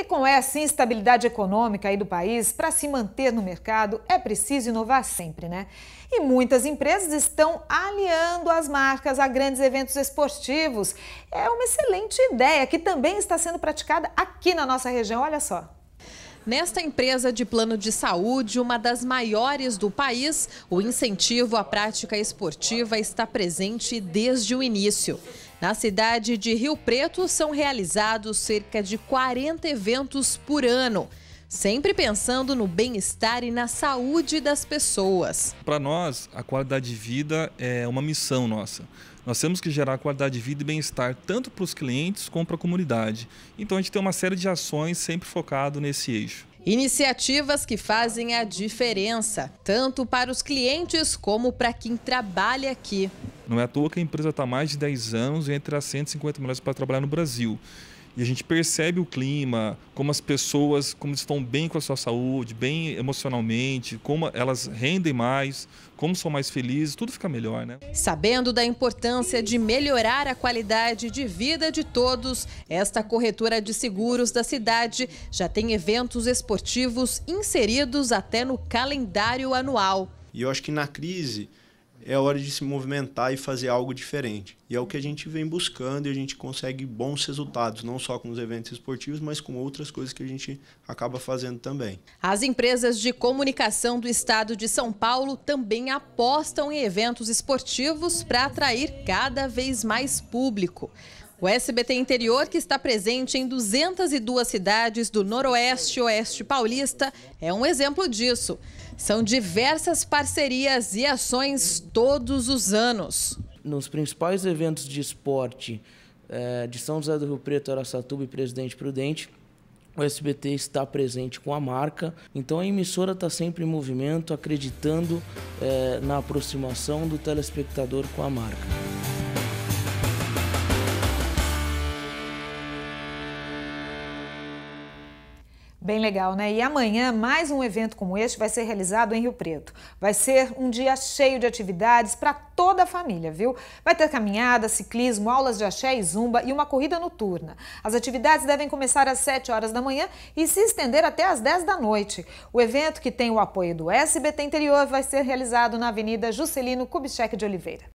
E com essa instabilidade econômica aí do país, para se manter no mercado é preciso inovar sempre, né? E muitas empresas estão aliando as marcas a grandes eventos esportivos. É uma excelente ideia que também está sendo praticada aqui na nossa região, olha só. Nesta empresa de plano de saúde, uma das maiores do país, o incentivo à prática esportiva está presente desde o início. Na cidade de Rio Preto são realizados cerca de 40 eventos por ano, sempre pensando no bem-estar e na saúde das pessoas. Para nós, a qualidade de vida é uma missão nossa. Nós temos que gerar qualidade de vida e bem-estar tanto para os clientes como para a comunidade. Então a gente tem uma série de ações sempre focado nesse eixo. Iniciativas que fazem a diferença, tanto para os clientes como para quem trabalha aqui. Não é à toa que a empresa está mais de 10 anos entre as 150 melhores para trabalhar no Brasil. E a gente percebe o clima, como as pessoas como estão bem com a sua saúde, bem emocionalmente, como elas rendem mais, como são mais felizes, tudo fica melhor, né? Sabendo da importância de melhorar a qualidade de vida de todos, esta corretora de seguros da cidade já tem eventos esportivos inseridos até no calendário anual. E eu acho que na crise é a hora de se movimentar e fazer algo diferente. E é o que a gente vem buscando e a gente consegue bons resultados, não só com os eventos esportivos, mas com outras coisas que a gente acaba fazendo também. As empresas de comunicação do estado de São Paulo também apostam em eventos esportivos para atrair cada vez mais público. O SBT Interior, que está presente em 202 cidades do Noroeste e Oeste Paulista, é um exemplo disso. São diversas parcerias e ações todos os anos. Nos principais eventos de esporte eh, de São José do Rio Preto, Araçatuba e Presidente Prudente, o SBT está presente com a marca, então a emissora está sempre em movimento, acreditando eh, na aproximação do telespectador com a marca. Bem legal, né? E amanhã mais um evento como este vai ser realizado em Rio Preto. Vai ser um dia cheio de atividades para toda a família, viu? Vai ter caminhada, ciclismo, aulas de axé e zumba e uma corrida noturna. As atividades devem começar às 7 horas da manhã e se estender até às 10 da noite. O evento, que tem o apoio do SBT Interior, vai ser realizado na Avenida Juscelino Kubitschek de Oliveira.